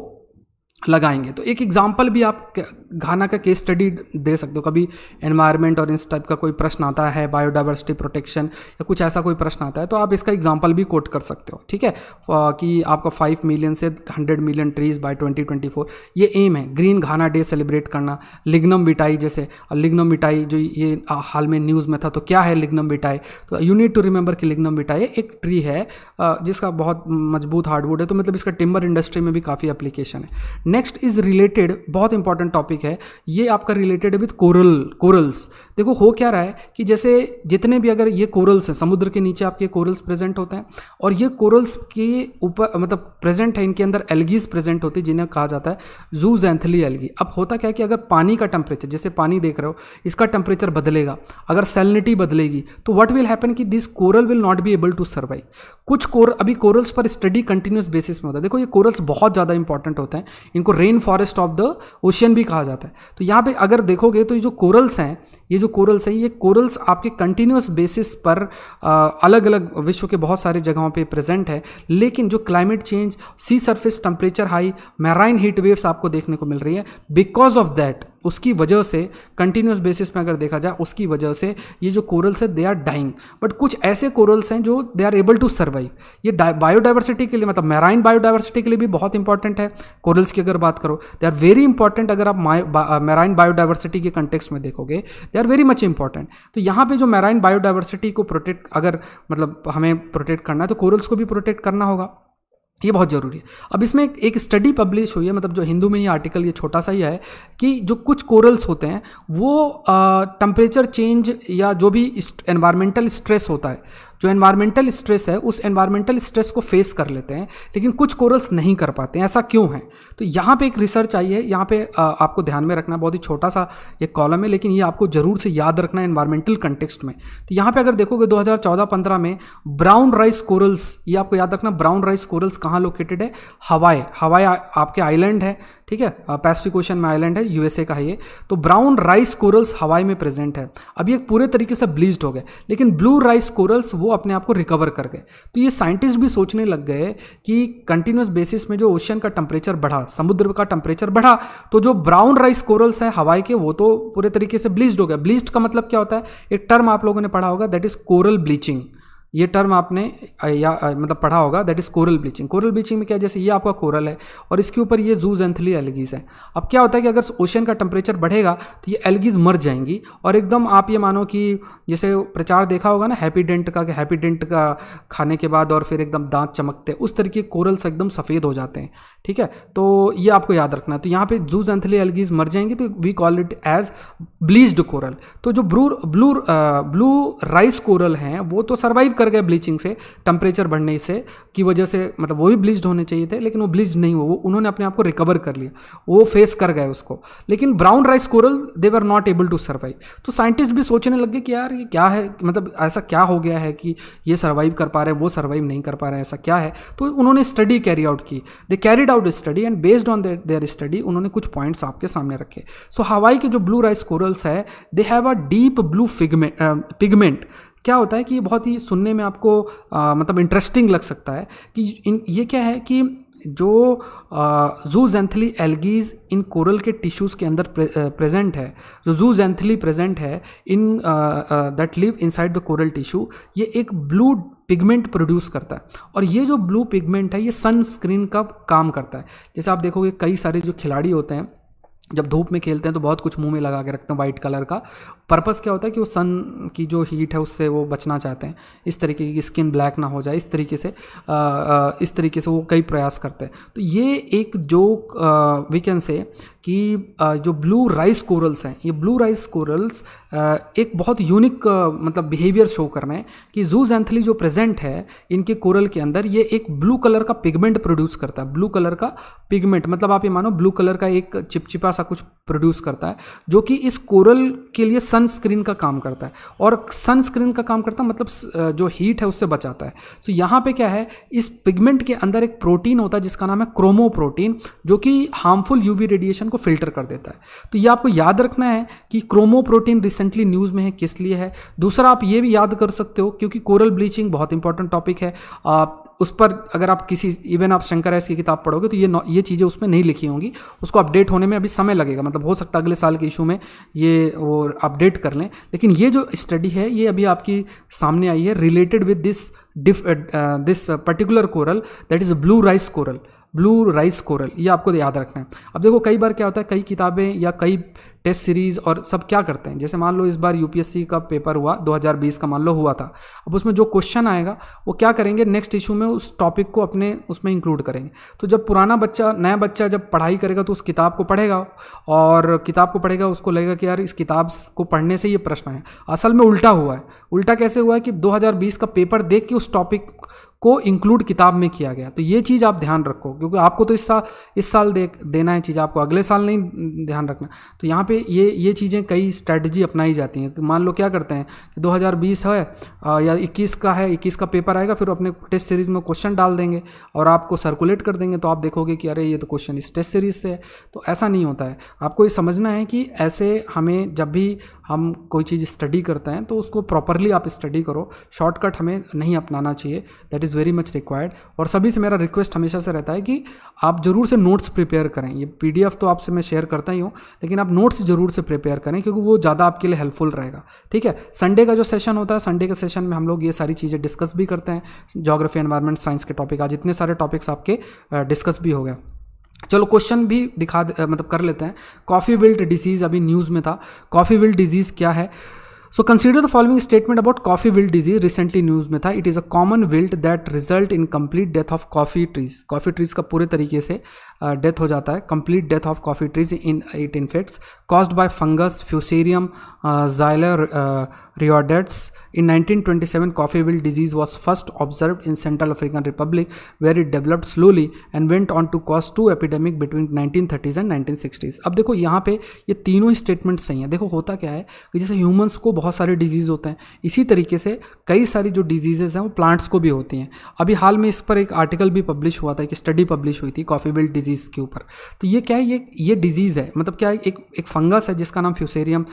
लगाएंगे तो एक एग्जाम्पल भी आप घाना का केस स्टडी दे सकते हो कभी एनवायरनमेंट और इस टाइप का कोई प्रश्न आता है बायोडाइवर्सिटी प्रोटेक्शन या कुछ ऐसा कोई प्रश्न आता है तो आप इसका एग्जाम्पल भी कोट कर सकते हो ठीक है कि आपका फाइव मिलियन से hundred million trees by twenty twenty four ये एम है ग्रीन घाना डे सेलिब्रेट करना लिग्नम विटाई जैसे लिग्नम विटाई जो ये हाल में न्यूज़ में था तो क्या है लिग्नम विटाई तो यू नीड टू रिमेंबर कि लिग्नम विटाई एक ट्री है जिसका बहुत मजबूत हार्डवुड है तो मतलब इसका टिम्बर इंडस्ट्री में भी काफ़ी अप्लीकेशन है नेक्स्ट इज रिलेटेड बहुत इंपॉर्टेंट टॉपिक है ये आपका रिलेटेड है विथ कोरल कोरल्स देखो हो क्या रहा है कि जैसे जितने भी अगर ये कोरल्स हैं समुद्र के नीचे आपके कोरल्स प्रेजेंट होते हैं और ये कोरल्स के ऊपर मतलब प्रेजेंट है इनके अंदर एलगीज प्रेजेंट होती है जिन्हें कहा जाता है जू जैंथली एलगी अब होता क्या है कि अगर पानी का टेम्परेचर जैसे पानी देख रहे हो इसका टेम्परेचर बदलेगा अगर सेलिनिटी बदलेगी तो वट विल हैपन कि this coral will not be able to survive कुछ कोर अभी कोरल्स पर स्टडी कंटिन्यूस बेसिस में होता है देखो ये कोरल्स बहुत ज़्यादा इंपॉर्टेंट होते हैं इनको rainforest of the ocean भी कहा जाता है तो यहाँ पे अगर देखोगे तो ये जो कोरल्स हैं ये जो कोरल्स हैं ये कोरल्स आपके कंटिन्यूस बेसिस पर आ, अलग अलग विश्व के बहुत सारे जगहों पे प्रेजेंट है लेकिन जो climate change sea surface temperature high marine heat waves आपको देखने को मिल रही है बिकॉज ऑफ दैट उसकी वजह से कंटिन्यूस बेसिस में अगर देखा जाए उसकी वजह से ये जो कोरल्स है दे आर डाइंग बट कुछ ऐसे कोरल्स हैं जो they are able to survive ये बायोडाइवर्सिटी के लिए मतलब मैराइन बायोडाइवर्सिटी के लिए भी बहुत इंपॉर्टेंट है कोरल्स की अगर बात करो दे आर वेरी इंपॉर्टेंट अगर आप मैराइन बायोडाइवर्सिटी uh, के कंटेक्स में देखोगे they are very much important तो यहाँ पर जो मैराइन बायोडाइवर्सिटी को प्रोटेक्ट अगर मतलब हमें प्रोटेक्ट करना है तो कोरल्स को भी प्रोटेक्ट करना होगा ये बहुत ज़रूरी है अब इसमें एक, स्टडी पब्लिश हुई है मतलब जो हिंदू में ही आर्टिकल ये छोटा सा ही है कि जो कुछ कोरल्स होते हैं वो टेम्परेचर चेंज या जो भी एनवायरमेंटल स्ट्रेस होता है जो एनवायरमेंटल स्ट्रेस है उस एनवायरमेंटल स्ट्रेस को फेस कर लेते हैं लेकिन कुछ कोरल्स नहीं कर पाते हैं ऐसा क्यों है तो यहाँ पे एक रिसर्च आई है यहाँ पे आपको ध्यान में रखना बहुत ही छोटा सा एक कॉलम है लेकिन ये आपको ज़रूर से याद रखना है एनवायरमेंटल कंटेक्स्ट में तो यहाँ पर अगर देखोगे दो हज़ार में ब्राउन राइस कोरल्स ये आपको याद रखना ब्राउन राइस कोरल्स कहाँ लोकेटेड है हवाए हवाए आपके आइलैंड है ठीक है पैसिफिक ओशन में आइलैंड है यूएसए का है ये तो ब्राउन राइस कोरल्स हवाई में प्रेजेंट है अब ये पूरे तरीके से ब्लीज हो गए लेकिन ब्लू राइस कोरल्स वो अपने आप को रिकवर कर गए तो ये साइंटिस्ट भी सोचने लग गए कि कंटिन्यूस बेसिस में जो ओशन का टेम्परेचर बढ़ा समुद्र का टेम्परेचर बढ़ा तो जो ब्राउन राइस कोरल्स हैं हवाई के वो तो पूरे तरीके से ब्लीच हो गया ब्लीच का मतलब क्या होता है एक टर्म आप लोगों ने पढ़ा होगा दैट इज कोरल ब्लीचिंग ये टर्म आपने या मतलब पढ़ा होगा that is coral bleaching coral bleaching में क्या जैसे ये आपका कोरल है और इसके ऊपर ये जूज एंथली एलगीज है अब क्या होता है कि अगर ओशन का टेम्परेचर बढ़ेगा तो ये एलगीज मर जाएंगी और एकदम आप ये मानो कि जैसे प्रचार देखा होगा ना हैप्पी डेंट का कि हैप्पी डेंट का खाने के बाद और फिर एकदम दांत चमकते हैं उस तरीके कोरल्स एकदम सफ़ेद हो जाते हैं ठीक है तो ये आपको याद रखना है तो यहाँ पे जूज एंथली एलगीज मर जाएंगी तो we call it as bleached coral तो जो blue blue blue rice coral हैं वो तो सर्वाइव कर कर गए ब्लीचिंग से टेम्परेचर बढ़ने से की वजह से मतलब वो भी ब्लीच्ड होने चाहिए थे लेकिन वो ब्लीच नहीं हुआ वो उन्होंने अपने आप को रिकवर कर लिया वो फेस कर गए उसको लेकिन brown rice coral they were not able to survive तो साइंटिस्ट भी सोचने लग गए कि यार ये क्या है मतलब ऐसा क्या हो गया है कि ये सर्वाइव कर पा रहे हैं वो सर्वाइव नहीं कर पा रहे हैं ऐसा क्या है तो उन्होंने स्टडी कैरी आउट की they carried out study and based on their study उन्होंने कुछ पॉइंट्स आपके सामने रखे सो so, हवाई के जो ब्लू राइस कोरल्स है they have a deep blue pigment क्या होता है कि ये बहुत ही सुनने में आपको आ, मतलब इंटरेस्टिंग लग सकता है कि इन ये क्या है कि जो zooxanthellae algae in coral के टिश्यूज़ के अंदर प्रेजेंट है जो जू जेंथली प्रेजेंट है in that live inside the coral tissue ये एक ब्लू पिगमेंट प्रोड्यूस करता है और ये जो ब्लू पिगमेंट है ये सनस्क्रीन का काम करता है जैसे आप देखोगे कई सारे जो खिलाड़ी होते हैं जब धूप में खेलते हैं तो बहुत कुछ मुंह में लगा के रखते हैं वाइट कलर का पर्पस क्या होता है कि वो सन की जो हीट है उससे वो बचना चाहते हैं इस तरीके की स्किन ब्लैक ना हो जाए इस तरीके से आ, आ, इस तरीके से वो कई प्रयास करते हैं तो ये एक जो वी कैन से कि जो ब्लू राइस कोरल्स हैं ये ब्लू राइस कोरल्स एक बहुत यूनिक मतलब बिहेवियर शो कर रहे हैं कि जू जैंथली जो प्रेजेंट है इनके कोरल के अंदर ये एक ब्लू कलर का पिगमेंट प्रोड्यूस करता है ब्लू कलर का पिगमेंट मतलब आप ये मानो ब्लू कलर का एक चिपचिपा सा कुछ प्रोड्यूस करता है जो कि इस कोरल के लिए सनस्क्रीन का काम करता है और सनस्क्रीन का काम करता है मतलब जो हीट है उससे बचाता है सो so, यहाँ पे क्या है इस पिगमेंट के अंदर एक प्रोटीन होता है जिसका नाम है क्रोमो प्रोटीन जो कि हार्मफुल यूवी रेडिएशन को फिल्टर कर देता है तो ये आपको याद रखना है कि क्रोमो प्रोटीन रिसेंटली न्यूज़ में है किस लिए है दूसरा आप ये भी याद कर सकते हो क्योंकि कोरल ब्लीचिंग बहुत इंपॉर्टेंट टॉपिक है आप उस पर अगर आप किसी इवन आप शंकर एस की किताब पढ़ोगे तो ये ये चीज़ें उसमें नहीं लिखी होंगी उसको अपडेट होने में अभी समय लगेगा मतलब हो सकता है अगले साल के इशू में ये वो अपडेट कर लें लेकिन ये जो स्टडी है ये अभी आपकी सामने आई है related with this this particular coral that is blue rice coral blue rice coral ये आपको याद रखना है अब देखो कई बार क्या होता है कई किताबें या कई टेस्ट सीरीज़ और सब क्या करते हैं जैसे मान लो इस बार यूपीएससी का पेपर हुआ 2020 का मान लो हुआ था अब उसमें जो क्वेश्चन आएगा वो क्या करेंगे नेक्स्ट इशू में उस टॉपिक को अपने उसमें इंक्लूड करेंगे तो जब पुराना बच्चा नया बच्चा जब पढ़ाई करेगा तो उस किताब को पढ़ेगा और किताब को पढ़ेगा उसको लगेगा कि यार इस किताब को पढ़ने से ये प्रश्न है असल में उल्टा हुआ है उल्टा कैसे हुआ है कि दो का पेपर देख के उस टॉपिक को इंक्लूड किताब में किया गया तो ये चीज़ आप ध्यान रखो क्योंकि आपको तो इस साल इस साल दे देना है चीज़ आपको अगले साल नहीं ध्यान रखना तो यहाँ पे ये ये चीज़ें कई स्ट्रैटेजी अपनाई जाती हैं मान लो क्या करते हैं कि 2020 है या 21 का है 21 का पेपर आएगा फिर अपने टेस्ट सीरीज़ में क्वेश्चन डाल देंगे और आपको सर्कुलेट कर देंगे तो आप देखोगे कि अरे ये तो क्वेश्चन इस टेस्ट सीरीज़ से है तो ऐसा नहीं होता है आपको ये समझना है कि ऐसे हमें जब भी हम कोई चीज़ स्टडी करते हैं तो उसको प्रॉपरली आप स्टडी करो शॉर्टकट हमें नहीं अपनाना चाहिए that is is very much required और सभी से मेरा रिक्वेस्ट हमेशा से रहता है कि आप ज़रूर से नोट्स प्रिपेयर करें ये पी तो आपसे मैं शेयर करता ही हूँ लेकिन आप नोट्स ज़रूर से प्रिपेयर करें क्योंकि वो ज़्यादा आपके लिए हेल्पफुल रहेगा ठीक है संडे का जो सेशन होता है संडे के सेशन में हम लोग ये सारी चीज़ें डिस्कस भी करते हैं जोग्राफी एनवायरमेंट साइंस के टॉपिक आज इतने सारे टॉपिक्स आपके डिस्कस भी हो गया चलो क्वेश्चन भी दिखा मतलब कर लेते हैं कॉफ़ी विल्ट डिसीज़ अभी न्यूज़ में था कॉफ़ी विल्ट डिजीज़ क्या है So consider the following statement about coffee wilt disease recently news में tha. it is a common wilt that result in complete death of coffee trees coffee trees ka पूरे तरीके death हो जाता है complete death of coffee trees in it infects caused by fungus Fusarium xylarioides in 1927 coffee wilt disease was first observe in Central African Republic where it developed slowly and went on to cause two epidemic between nineteen thirties and nineteen sixties अब देखो यहाँ पे ये तीनों ही statement सही हैं देखो होता क्या है कि जैसे ह्यूमन्स को बहुत सारे डिजीज़ होते हैं इसी तरीके से कई सारी जो डिजीज़ेज़ हैं वो प्लांट्स को भी होती हैं अभी हाल में इस पर एक आर्टिकल भी पब्लिश हुआ था एक स्टडी पब्लिश हुई थी कॉफ़ी विल डिजीज डिजीज़ के ऊपर तो ये क्या है ये ये डिजीज़ है मतलब क्या है एक एक फंगस है जिसका नाम फ्यूसेरियम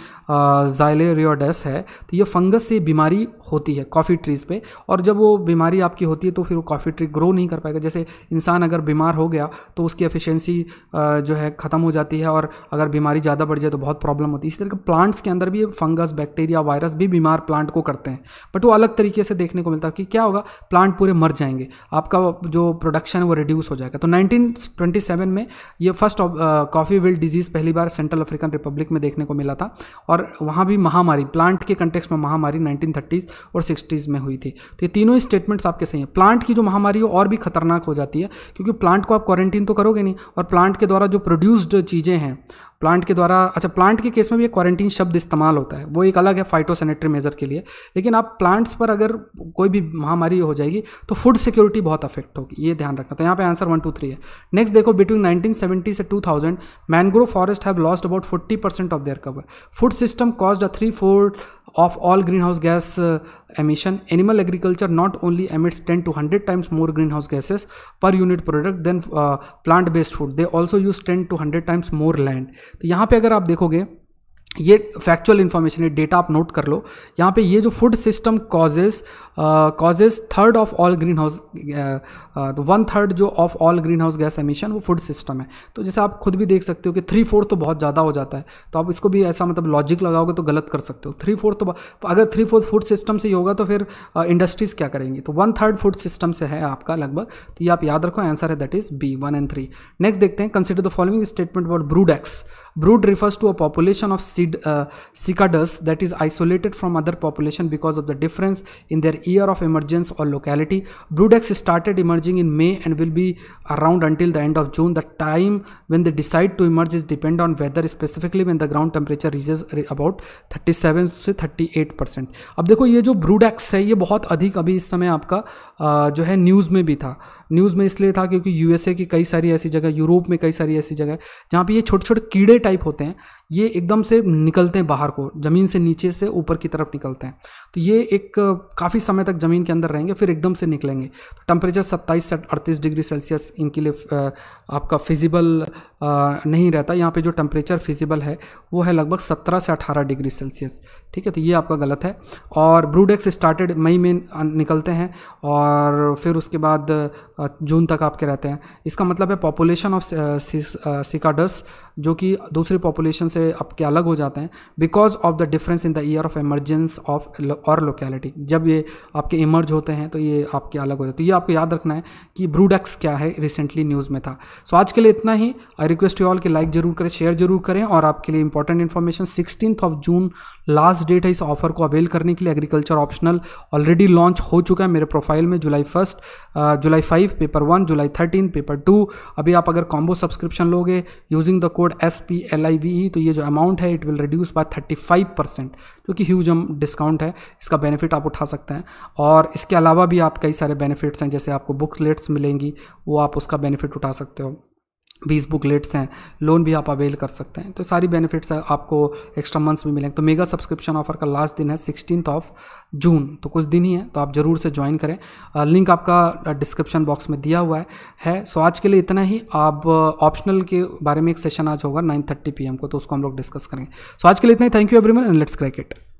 जाइलेरियोडस है तो ये फंगस से बीमारी होती है कॉफ़ी ट्रीज़ पे और जब वो बीमारी आपकी होती है तो फिर वो कॉफ़ी ट्री ग्रो नहीं कर पाएगा जैसे इंसान अगर बीमार हो गया तो उसकी एफिशिएंसी जो है ख़त्म हो जाती है और अगर बीमारी ज़्यादा बढ़ जाए तो बहुत प्रॉब्लम होती है इसी तरह प्लांट्स के अंदर भी फंगस बैक्टीरिया वायरस भी बीमार प्लांट को करते हैं बट वो अलग तरीके से देखने को मिलता है कि क्या होगा प्लांट पूरे मर जाएंगे आपका जो प्रोडक्शन है वो रिड्यूस हो जाएगा तो नाइनटीन 1967 में ये फर्स्ट कॉफ़ी विल डिजीज़ पहली बार सेंट्रल अफ्रीकन रिपब्लिक में देखने को मिला था और वहाँ भी महामारी प्लांट के कंटेक्स में महामारी नाइनटीन और सिक्सटीज में हुई थी तो ये तीनों स्टेटमेंट्स आपके सही हैं प्लांट की जो महामारी है और भी खतरनाक हो जाती है क्योंकि प्लांट को आप क्वारंटीन तो करोगे नहीं और प्लांट के द्वारा जो प्रोड्यूस्ड चीज़ें हैं प्लांट के द्वारा अच्छा प्लांट के केस में भी एक क्वारंटीन शब्द इस्तेमाल होता है वो एक अलग है फाइटोसैनिटरी मेजर के लिए लेकिन आप प्लांट्स पर अगर कोई भी महामारी हो जाएगी तो फूड सिक्योरिटी बहुत अफेक्ट होगी ये ध्यान रखना तो यहाँ पे आंसर वन टू थ्री है नेक्स्ट देखो बिटवीन सेवेंटी से two thousand mangrove forest have lost about forty percent of their cover food system cost a three four of all greenhouse gas uh, emission animal agriculture not only emits 10 to 100 times more greenhouse gases per unit than than uh, plant based food they also use 10 to 100 times more land तो यहाँ पे अगर आप देखोगे ये factual information है data आप note कर लो यहाँ पे ये जो food system causes causes third of all greenhouse one third जो of all greenhouse gas emission वो फूड सिस्टम है तो जैसे आप खुद भी देख सकते हो कि थ्री फोर्थ तो बहुत ज़्यादा हो जाता है तो आप इसको भी ऐसा मतलब लॉजिक लगाओगे तो गलत कर सकते हो थ्री फोर्थ तो, तो अगर थ्री फोर्थ फूड सिस्टम से ही होगा तो फिर इंडस्ट्रीज़ uh, क्या करेंगी तो वन थर्ड फूड सिस्टम से है आपका लगभग तो ये आप याद रखो आंसर है that is B one and three next देखते हैं consider the following statement about brood X brood refers to a population of sea seed uh, cicadas that is isolated from other population because of the difference in their year of emergence or locality. Brood eggs started emerging in May and will be around until the end of June. The time when they decide to emerge is depend on weather specifically when the ground temperature reaches about 37 से 38 percent अब देखो ये जो brood x है ये बहुत अधिक अभी इस समय आपका जो है न्यूज़ में भी था न्यूज़ में इसलिए था क्योंकि यूएसए की कई सारी ऐसी जगह यूरोप में कई सारी ऐसी जगह जहाँ पे ये छोटे छोटे कीड़े टाइप होते हैं ये एकदम से निकलते हैं बाहर को ज़मीन से नीचे से ऊपर की तरफ निकलते हैं तो ये एक काफ़ी समय तक ज़मीन के अंदर रहेंगे फिर एकदम से निकलेंगे तो टेम्परेचर सत्ताईस से अड़तीस डिग्री सेल्सियस इनके लिए आपका फिजिबल नहीं रहता यहाँ पे जो टेम्परेचर फिजिबल है वो है लगभग सत्रह से अठारह डिग्री सेल्सियस ठीक है तो ये आपका गलत है और ब्रूडेक्स स्टार्टेड मई में निकलते हैं और फिर उसके बाद जून तक आपके रहते हैं इसका मतलब है पॉपुलेशन ऑफ सिकाडस जो कि दूसरी पॉपुलेशन से आपके अलग हो जाते हैं because of the difference in the year of emergence of और लोकेलिटी जब ये आपके इमर्ज होते हैं तो ये आपके अलग हो जाते हैं तो ये आपको याद रखना है कि ब्रूडक्स क्या है रिसेंटली न्यूज़ में था सो so, आज के लिए इतना ही आई रिक्वेस्ट यू ऑल कि लाइक जरूर करें शेयर जरूर करें और आपके लिए important information sixteen of June last date है इस ऑफर को अवेल करने के लिए एग्रीकल्चर ऑप्शनल ऑलरेडी लॉन्च हो चुका है मेरे प्रोफाइल में July first July five five paper one July thirteen paper two अभी आप अगर कॉम्बो सब्सक्रिप्शन लोगे using the code S P L I V E तो ये जो अमाउंट है it will reduce by thirty five percent जो कि ह्यूज डिस्काउंट है इसका बेनिफिट आप उठा सकते हैं और इसके अलावा भी आप कई सारे बेनिफिट्स हैं जैसे आपको बुक लेट्स मिलेंगी वो आप उसका बेनिफिट उठा सकते हो बीस बुकलेट्स हैं लोन भी आप अवेल कर सकते हैं तो सारी बेनिफिट्स आपको एक्स्ट्रा मंथ्स में मिलेंगे तो मेगा सब्सक्रिप्शन ऑफर का लास्ट दिन है सिक्सटीन ऑफ जून तो कुछ दिन ही है तो आप ज़रूर से ज्वाइन करें लिंक आपका डिस्क्रिप्शन बॉक्स में दिया हुआ है है सो आज के लिए इतना ही आप ऑप्शनल के बारे में एक सेशन आज होगा नाइन थर्टी पी को तो उसको हम लोग डिस्कस करेंगे सो आज के लिए इतना ही thank you everyone and let's क्रैकेट